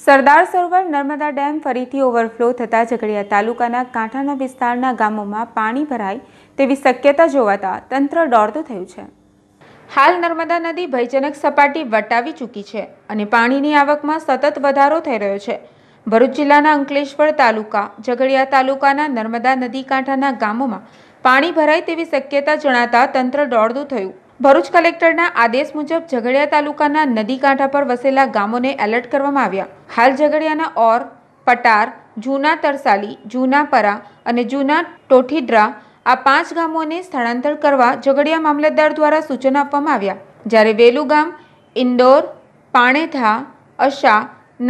સરદાર Sarovar Narmada dam ફરીથી overflow થતાં ઝઘડિયા તાલુકાના કાંઠાના વિસ્તારના ગામોમાં પાણી ભરાય તેવી શક્યતા જોવાતા તંત્ર દોડતું થયું છે હાલ નર્મદા નદી ભયજનક સપાટી વટાવી ચૂકી છે અને પાણીની આવકમાં સતત વધારો થઈ રહ્યો છે ભરૂચ જિલ્લાના અંકલેશ્વર તાલુકા ઝઘડિયા તાલુકાના નર્મદા નદી કાંઠાના ગામોમાં પાણી ભરાય તેવી શક્યતા જણાતા તંત્ર દોડતું થયું ભરૂચ કલેક્ટરના આદેશ મુજબ ઝઘડિયા તાલુકાના નદી કાંઠા પર વસેલા ગામોને એલર્ટ કરવામાં આવ્યા હાલ ઝઘડિયાના ઓર પટાર જૂના તરસાલી જૂના પરા અને જૂના ટોઠીડ્રા આ પાંચ ગામોને સ્થળાંતર કરવા ઝઘડિયા મામલતદાર દ્વારા સૂચનો આપવામાં આવ્યા જ્યારે વેલુ ગામ ઇન્દોર પાણેથા અશા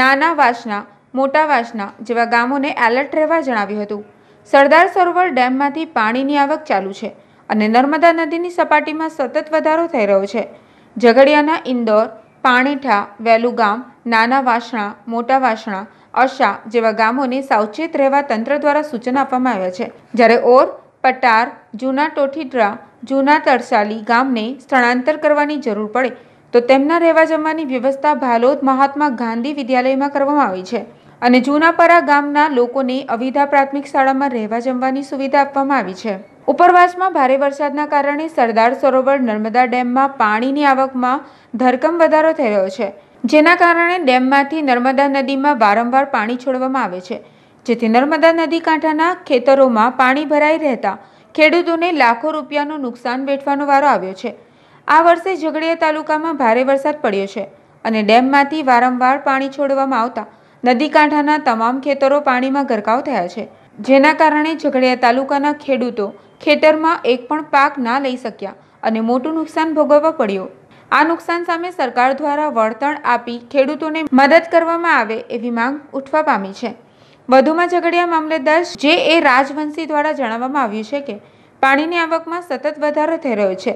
નાના વાસના મોટા વાસના જેવા ગામોને એલર્ટ રહેવા જણાવ્યું હતું સરદાર સરોવર ડેમમાંથી પાણીની આવક ચાલુ છે અને નર્મદા નદીની સપાટીમાં સતત વધારો થઈ રહ્યો છે ઝઘડિયાના ઇન્દોર પાણીઠા વેલુગામ નાના વાસણા મોટા વાસણા અશા જેવા ગામોને સાવચેત રહેવા તંત્ર દ્વારા સૂચના આપવામાં આવ્યા છે જ્યારે ઓર પટાર જૂના ટોઠીડ્રા જૂના તરસાલી ગામને સ્થળાંતર કરવાની જરૂર પડે તો તેમના રહેવા જમવાની વ્યવસ્થા ભાલોદ મહાત્મા ગાંધી વિદ્યાલયમાં કરવામાં આવી છે અને જૂનાપરા ગામના લોકોને અવિધા પ્રાથમિક શાળામાં રહેવા જમવાની સુવિધા આપવામાં આવી છે ઉપરવાસમાં ભારે વરસાદના કારણે સરદાર સરોવર નર્મદા ડેમમાં પાણીની આવકમાં ધરકમ વધારો થઈ રહ્યો છે જેના કારણે ડેમમાંથી નર્મદા નદીમાં વારંવાર પાણી છોડવામાં આવે છે જેથી નર્મદા નદી કાંઠાના ખેતરોમાં પાણી ભરાઈ રહેતા ખેડૂતોને લાખો રૂપિયાનું નુકસાન વેઠવાનો વારો આવ્યો છે આ વર્ષે ઝઘડિયા તાલુકામાં ભારે વરસાદ પડ્યો છે અને ડેમમાંથી વારંવાર પાણી છોડવામાં આવતા નદી કાંઠાના તમામ ખેતરો પાણીમાં ગરકાવ થયા છે જેના કારણે ઝઘડિયા તાલુકાના ખેડૂતો ખેતરમાં એક પણ પાક ના લઈ શક્યા અને મોટું નુકસાન ભોગવવા પડ્યું આ નુકસાન સામે સરકાર દ્વારા વળતણ આપી ખેડૂતોને મદદ કરવામાં આવે એવી માંગ ઉઠવા પામી છે વધુમાં ઝઘડિયા મામલેદાર જે એ રાજવંશી દ્વારા જણાવવામાં આવ્યું છે કે પાણીની આવકમાં સતત વધારો થઈ રહ્યો છે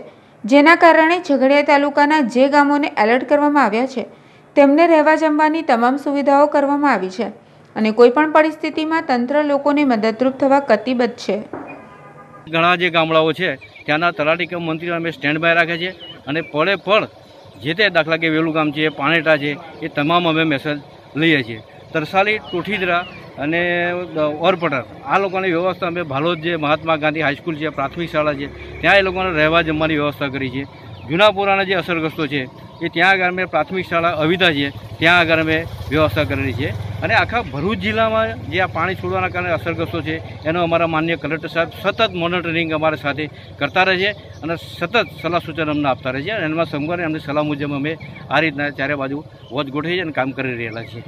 જેના કારણે ઝઘડિયા તાલુકાના જે ગામોને એલર્ટ કરવામાં આવ્યા છે તેમને રહેવા જમવાની તમામ સુવિધાઓ કરવામાં આવી છે અને કોઈપણ પરિસ્થિતિમાં તંત્ર લોકોને મદદરૂપ થવા કતિબદ્ધ છે ઘણા જે ગામડાઓ છે ત્યાંના તલાટી કમ મંત્રીઓ અમે સ્ટેન્ડ બાય રાખે છે અને પળે પળ જે તે દાખલા કે વેલું ગામ છે પાણેટા છે એ તમામ અમે મેસેજ લઈએ છીએ તરસાલી ટોઠીદરા અને ઓરપટર આ લોકોની વ્યવસ્થા અમે ભાલોદ જે મહાત્મા ગાંધી હાઈસ્કૂલ છે પ્રાથમિક શાળા છે ત્યાં એ લોકોને રહેવા જમવાની વ્યવસ્થા કરી છે જૂના પુરાના જે અસરગ્રસ્તો છે એ ત્યાં આગળ અમે પ્રાથમિક શાળા અવિધા છે ત્યાં આગળ અમે વ્યવસ્થા કરેલી છે અને આખા ભરૂચ જિલ્લામાં જે આ પાણી છોડવાના કારણે અસરગ્રસ્તો છે એનો અમારા માન્ય કલેક્ટર સાહેબ સતત મોનિટરિંગ અમારા સાથે કરતા રહે છે અને સતત સલાહ સૂચન અમને આપતા રહે છે અને એમાં સમગ્ર એમની સલાહ મુજબ અમે આ રીતના ચારે બાજુ વધ ગોઠવી છે અને કામ કરી રહેલા છીએ